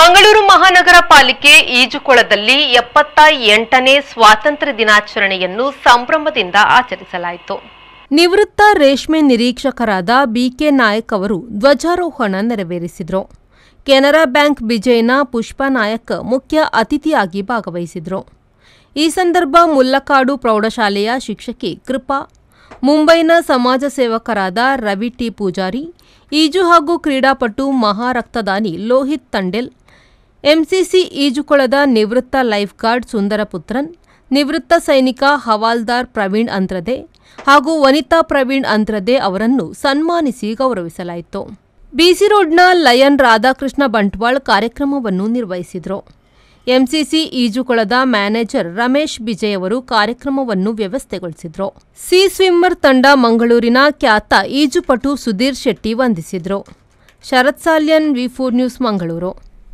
ಮಂಗಳೂರು ಮಹಾನಗರ ಪಾಲಿಕೆ ಈಜುಕೊಳದಲ್ಲಿ ಎಪ್ಪತ್ತ ಎಂಟನೇ ಸ್ವಾತಂತ್ರ್ಯ ದಿನಾಚರಣೆಯನ್ನು ಸಂಭ್ರಮದಿಂದ ಆಚರಿಸಲಾಯಿತು ನಿವೃತ್ತ ರೇಷ್ಮೆ ನಿರೀಕ್ಷಕರಾದ ಬಿಕೆ ನಾಯಕ್ ಅವರು ಧ್ವಜಾರೋಹಣ ನೆರವೇರಿಸಿದರು ಕೆನರಾ ಬ್ಯಾಂಕ್ ವಿಜಯನ ಪುಷ್ಪ ನಾಯಕ್ ಮುಖ್ಯ ಅತಿಥಿಯಾಗಿ ಭಾಗವಹಿಸಿದರು ಈ ಸಂದರ್ಭ ಮುಲ್ಲಕಾಡು ಪ್ರೌಢಶಾಲೆಯ ಶಿಕ್ಷಕಿ ಕೃಪಾ ಮುಂಬೈನ ಸಮಾಜ ಸೇವಕರಾದ ರವಿ ಟಿ ಪೂಜಾರಿ ಈಜು ಹಾಗೂ ಕ್ರೀಡಾಪಟು ಮಹಾರಕ್ತದಾನಿ ಲೋಹಿತ್ ತಂಡೆಲ್ ಎಂಸಿಸಿ ಈಜುಕೊಳದ ನಿವೃತ್ತ ಲೈಫ್ ಗಾರ್ಡ್ ಸುಂದರ ನಿವೃತ್ತ ಸೈನಿಕ ಹವಾಲ್ದಾರ್ ಪ್ರವೀಣ್ ಅಂತ್ರದೆ ಹಾಗೂ ವನಿತಾ ಪ್ರವೀಣ್ ಅಂತ್ರದೆ ಅವರನ್ನು ಸನ್ಮಾನಿಸಿ ಗೌರವಿಸಲಾಯಿತು ಬಿಸಿ ರೋಡ್ನ ಲಯನ್ ರಾಧಾಕೃಷ್ಣ ಬಂಟ್ವಾಳ್ ಕಾರ್ಯಕ್ರಮವನ್ನು ನಿರ್ವಹಿಸಿದರು ಎಂಸಿಸಿ ಈಜುಕೊಳದ ಮ್ಯಾನೇಜರ್ ರಮೇಶ್ ಬಿಜಯ್ ಅವರು ಕಾರ್ಯಕ್ರಮವನ್ನು ವ್ಯವಸ್ಥೆಗೊಳಿಸಿದರು ಸಿ ಸ್ವಿಮ್ಮರ್ ತಂಡ ಮಂಗಳೂರಿನ ಖ್ಯಾತ ಈಜುಪಟು ಸುಧೀರ್ ಶೆಟ್ಟಿ ವಂದಿಸಿದರು Sharath Salian V four news Mangaluru